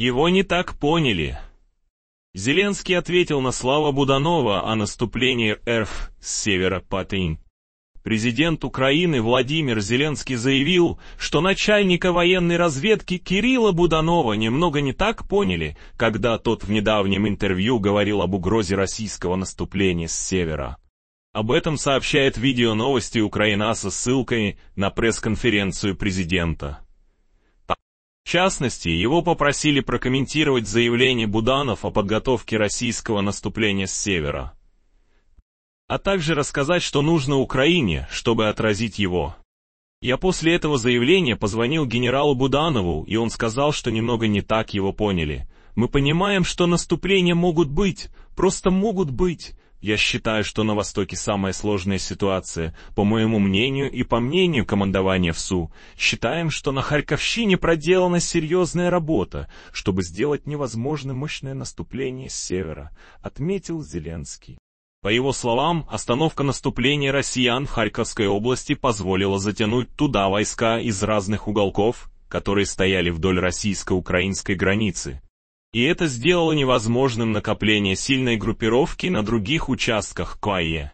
Его не так поняли. Зеленский ответил на слова Буданова о наступлении РФ с севера Патынь. Президент Украины Владимир Зеленский заявил, что начальника военной разведки Кирилла Буданова немного не так поняли, когда тот в недавнем интервью говорил об угрозе российского наступления с севера. Об этом сообщает видео новости Украина со ссылкой на пресс-конференцию президента частности, его попросили прокомментировать заявление Буданов о подготовке российского наступления с севера, а также рассказать, что нужно Украине, чтобы отразить его. Я после этого заявления позвонил генералу Буданову, и он сказал, что немного не так его поняли. Мы понимаем, что наступления могут быть, просто могут быть, я считаю, что на Востоке самая сложная ситуация. По моему мнению и по мнению командования ВСУ, считаем, что на Харьковщине проделана серьезная работа, чтобы сделать невозможным мощное наступление с севера, отметил Зеленский. По его словам, остановка наступления россиян в Харьковской области позволила затянуть туда войска из разных уголков, которые стояли вдоль российско-украинской границы, и это сделало невозможным накопление сильной группировки на других участках Куае.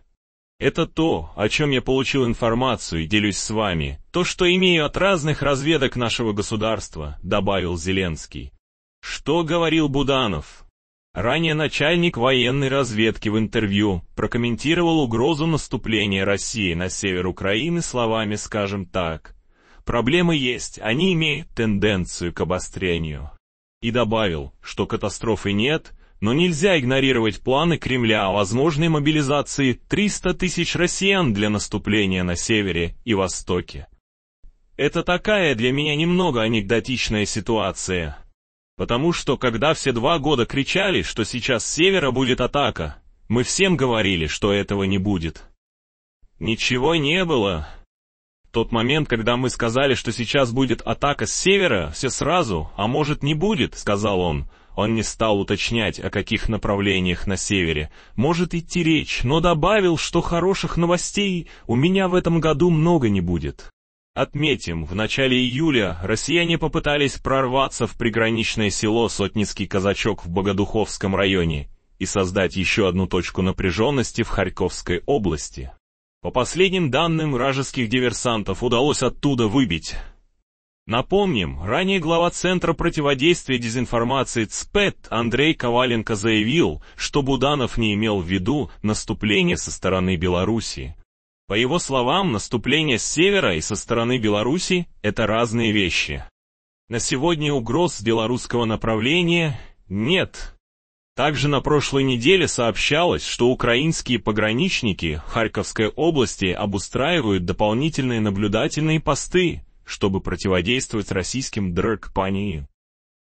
Это то, о чем я получил информацию и делюсь с вами, то, что имею от разных разведок нашего государства», — добавил Зеленский. Что говорил Буданов? Ранее начальник военной разведки в интервью прокомментировал угрозу наступления России на север Украины словами, скажем так, «Проблемы есть, они имеют тенденцию к обострению» и добавил, что катастрофы нет, но нельзя игнорировать планы Кремля о возможной мобилизации 300 тысяч россиян для наступления на севере и востоке. Это такая для меня немного анекдотичная ситуация. Потому что когда все два года кричали, что сейчас с севера будет атака, мы всем говорили, что этого не будет. Ничего не было, тот момент, когда мы сказали, что сейчас будет атака с севера, все сразу, а может не будет», — сказал он. Он не стал уточнять, о каких направлениях на севере может идти речь, но добавил, что хороших новостей у меня в этом году много не будет. Отметим, в начале июля россияне попытались прорваться в приграничное село Сотницкий казачок в Богодуховском районе и создать еще одну точку напряженности в Харьковской области. По последним данным вражеских диверсантов удалось оттуда выбить. Напомним, ранее глава Центра противодействия дезинформации ЦПЭТ Андрей Коваленко заявил, что Буданов не имел в виду наступление со стороны Беларуси. По его словам, наступление с севера и со стороны Беларуси – это разные вещи. На сегодня угроз белорусского направления нет. Также на прошлой неделе сообщалось, что украинские пограничники Харьковской области обустраивают дополнительные наблюдательные посты, чтобы противодействовать российским дрэгпании.